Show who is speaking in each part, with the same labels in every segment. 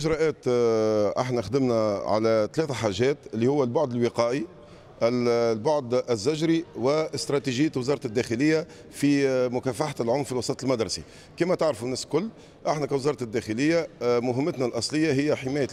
Speaker 1: اجراءات آه، احنا خدمنا على ثلاثه حاجات اللي هو البعد الوقائي البعد الزجري واستراتيجيه وزاره الداخليه في مكافحه العنف في الوسط المدرسي كما تعرفوا الناس الكل احنا كوزاره الداخليه آه، مهمتنا الاصليه هي حمايه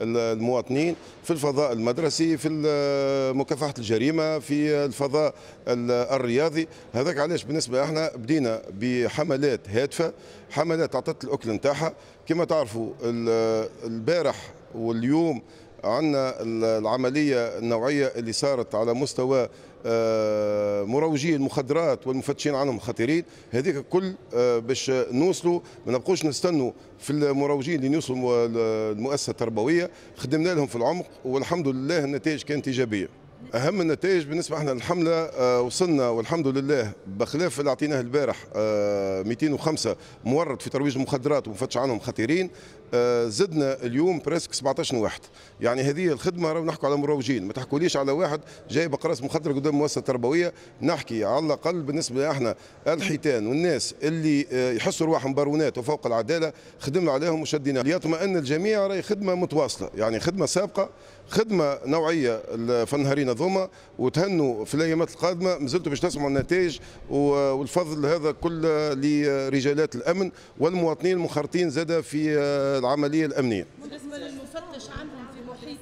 Speaker 1: المواطنين في الفضاء المدرسي في آه، مكافحه الجريمه في الفضاء الرياضي هذاك علاش بالنسبه احنا بدينا بحملات هادفه حملات اعطت الاكل نتاعها كما تعرفوا آه، البارح واليوم عندنا العملية النوعية اللي صارت على مستوى آه، مروجي المخدرات والمفتشين عنهم خطيرين هذيك الكل آه، باش نوصلوا ما نبقوش نستنوا في المروجين اللي يوصلوا المؤسسة التربوية خدمنا لهم في العمق والحمد لله النتائج كانت إيجابية اهم النتائج بالنسبه احنا الحمله آه، وصلنا والحمد لله بخلاف اللي اعطيناه البارح 205 مورد في ترويج المخدرات ومفتش عنهم خطيرين آه، زدنا اليوم بريسك 17 واحد يعني هذه الخدمه راهو نحكوا على مروجين ما تحكوليش على واحد جاي بقراص مخدر قدام مؤسسه تربويه نحكي على الاقل بالنسبه احنا الحيتان والناس اللي آه، يحسوا رواحهم بارونات وفوق العداله خدمنا عليهم وشدينا ليطمئن الجميع راهي خدمه متواصله يعني خدمه سابقه خدمه نوعيه في النهارين هذوما وتهنوا في الايامات القادمه مازلتوا باش تسمعوا النتائج والفضل هذا كله لرجالات الامن والمواطنين المنخرطين زاد في آه، العمليه الامنيه بالنسبه للمفتش عنهم في محيط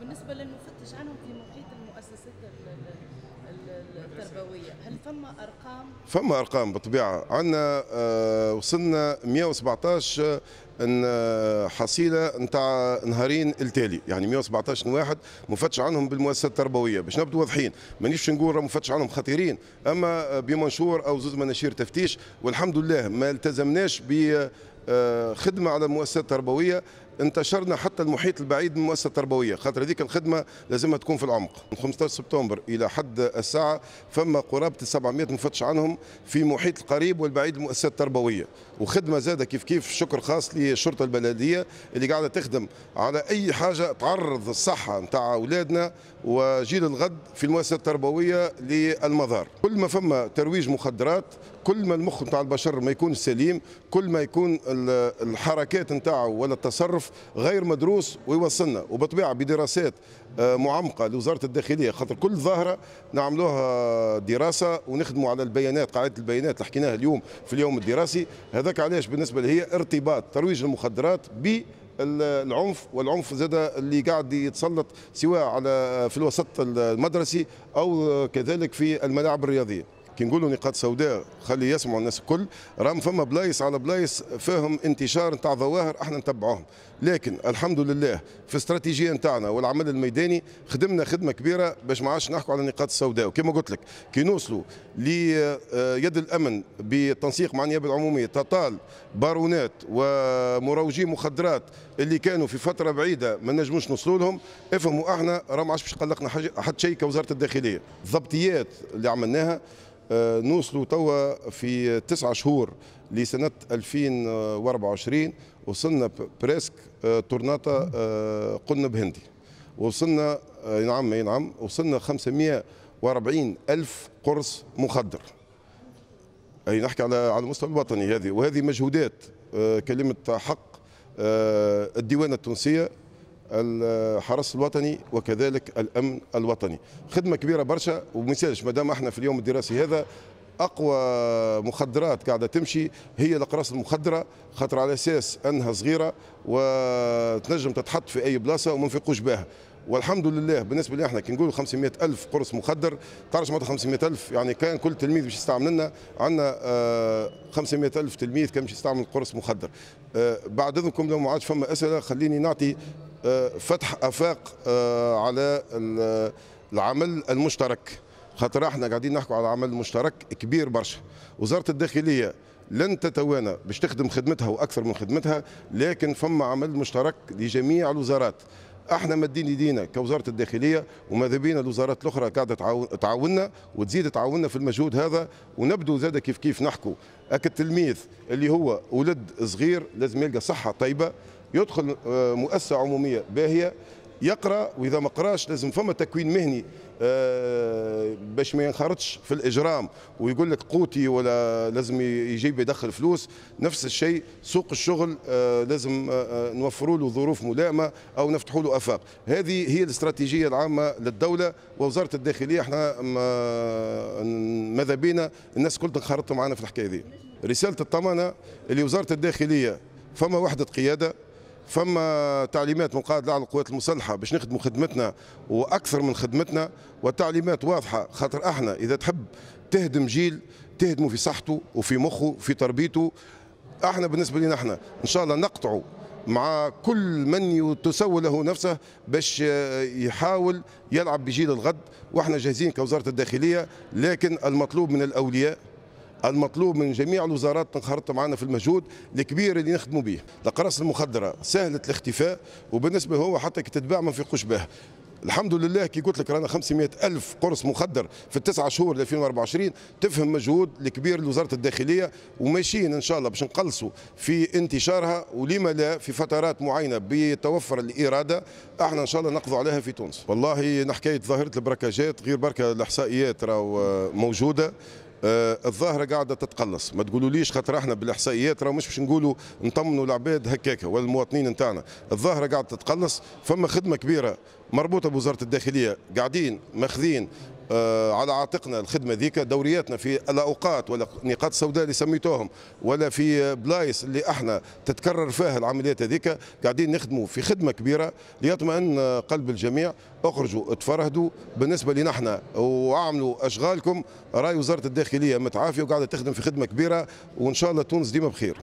Speaker 1: بالنسبه للمفتش عنهم في محيط المؤسسات التربويه هل فما ارقام فما ارقام بالطبيعه عندنا آه، وصلنا 117 آه، ان آه، حصيله نتاع نهارين التالي يعني 117 واحد مفتش عنهم بالمؤسسات التربويه باش نبدو واضحين مانيش نقول مفتش عنهم خطيرين اما بمنشور او زوز مناشير تفتيش والحمد لله ما التزمناش ب آه، خدمه على مؤسسات تربويه انتشرنا حتى المحيط البعيد من المؤسسه التربويه خاطر هذيك الخدمه لازمها تكون في العمق من 15 سبتمبر الى حد الساعه فما قرابه 700 مفتش عنهم في محيط القريب والبعيد المؤسسات التربويه وخدمه زاده كيف كيف شكر خاص للشرطه البلديه اللي قاعده تخدم على اي حاجه تعرض الصحه نتاع اولادنا وجيل الغد في المؤسسه التربويه للمضار كل ما فما ترويج مخدرات كل ما المخ نتاع البشر ما يكون سليم كل ما يكون الحركات نتاعه ولا التصرف غير مدروس ويوصلنا وبطبيعه بدراسات آه، معمقه لوزاره الداخليه خاطر كل ظاهره نعملوها دراسه ونخدموا على البيانات قاعده البيانات اللي حكيناها اليوم في اليوم الدراسي هذاك علاش بالنسبه لي هي ارتباط ترويج المخدرات ب العنف والعنف زاد اللي قاعد يتسلط سواء على في الوسط المدرسي او كذلك في الملاعب الرياضيه كي نقولوا نقاط سوداء خلي يسمعوا الناس الكل راهم فما بلايص على بلايص فيهم انتشار نتاع ظواهر احنا نتبعوهم لكن الحمد لله في الاستراتيجيه نتاعنا والعمل الميداني خدمنا خدمه كبيره باش ما عادش نحكوا على النقاط السوداء وكما قلت لك كي نوصلوا ليد آه، الامن بالتنسيق مع النيابه العموميه تطال بارونات ومروجي مخدرات اللي كانوا في فتره بعيده ما نجموش نوصلوا لهم افهموا احنا راه ما عادش باش قلقنا حد شيء كوزاره الداخليه الضبطيات اللي عملناها آه، نوصلوا توا في تسعة شهور لسنة 2024 وصلنا بريسك آه، تورناتا آه، قلنا هندي وصلنا نعم نعم وصلنا 540 ألف قرص مخدر أي نحكي على على المستوى الوطني هذه وهذه مجهودات كلمة حق الديوانة التونسية الحرس الوطني وكذلك الامن الوطني خدمه كبيره برشا ومثالش ما دام احنا في اليوم الدراسي هذا اقوى مخدرات قاعده تمشي هي الاقراص المخدره خاطر على اساس انها صغيره وتنجم تتحط في اي بلاصه وما نفيقوش بها والحمد لله بالنسبه لي احنا كي نقولوا 500 الف قرص مخدر تعرف معناتها 500 الف يعني كان كل تلميذ باش يستعمل لنا عندنا 500 آه، الف تلميذ كان باش يستعمل قرص مخدر آه، بعد اذنكم لو ما عادش فما اسئله خليني نعطي فتح افاق آه، على العمل المشترك خاطر احنا قاعدين نحكوا على عمل مشترك كبير برشا وزاره الداخليه لن تتوانى باش تخدم خدمتها واكثر من خدمتها لكن فما عمل مشترك لجميع الوزارات احنا مادين ايدينا كوزاره الداخليه وماذا بينا الوزارات الاخرى قاعده تعاوننا وتزيد تعاوننا في المجهود هذا ونبدو زاد كيف كيف نحكوا اك التلميذ اللي هو ولد صغير لازم يلقى صحه طيبه يدخل آه، مؤسسه عموميه باهيه يقرا واذا ما قراش لازم فما تكوين مهني آه، باش ما ينخرطش في الاجرام ويقول لك قوتي ولا لازم يجيب يدخل فلوس نفس الشيء سوق الشغل آه، لازم نوفروا له ظروف ملائمه او نفتحوا له افاق هذه هي الاستراتيجيه العامه للدوله ووزاره الداخليه احنا ماذا بينا الناس كلها تنخرط معنا في الحكايه دي رساله الطمانه اللي وزاره الداخليه فما وحده قياده فما تعليمات من قائد الاعلى للقوات المسلحه باش نخدموا خدمتنا واكثر من خدمتنا والتعليمات واضحه خاطر احنا اذا تحب تهدم جيل تهدموا في صحته وفي مخه وفي تربيته احنا بالنسبه لنا احنا ان شاء الله نقطعوا مع كل من يتسول له نفسه باش يحاول يلعب بجيل الغد واحنا جاهزين كوزاره الداخليه لكن المطلوب من الاولياء المطلوب من جميع الوزارات تنخرط معنا في المجهود الكبير اللي نخدموا به القراص المخدرة سهلة الاختفاء وبالنسبة هو حتى كي تتباع ما فيقوش بها الحمد لله كي قلت لك رانا 500 ألف قرص مخدر في التسعة شهور 2024 تفهم مجهود الكبير لوزارة الداخلية وماشيين إن شاء الله باش نقلصوا في انتشارها ولما لا في فترات معينة بتوفر الإرادة احنا إن شاء الله نقضوا عليها في تونس والله نحكاية ظاهرة البركاجات غير بركة الإحصائيات راهو موجودة آه، الظاهره قاعده تتقلص ما تقولوليش خاطر احنا بالاحصائيات راه مش باش نقولوا نطمنوا العباد هكاك والمواطنين المواطنين نتاعنا الظاهره قاعده تتقلص فما خدمه كبيره مربوطه بوزاره الداخليه قاعدين ماخذين آه، على عاتقنا الخدمه ذيك دورياتنا في الاوقات ولا نقاط سوداء اللي سميتوهم ولا في بلايص اللي احنا تتكرر فيها العمليات هذيك قاعدين نخدموا في خدمه كبيره ليطمئن قلب الجميع اخرجوا اتفرهدوا بالنسبه لنا احنا واعملوا اشغالكم راي وزاره الداخليه متعافيه وقاعده تخدم في خدمه كبيره وان شاء الله تونس ديما بخير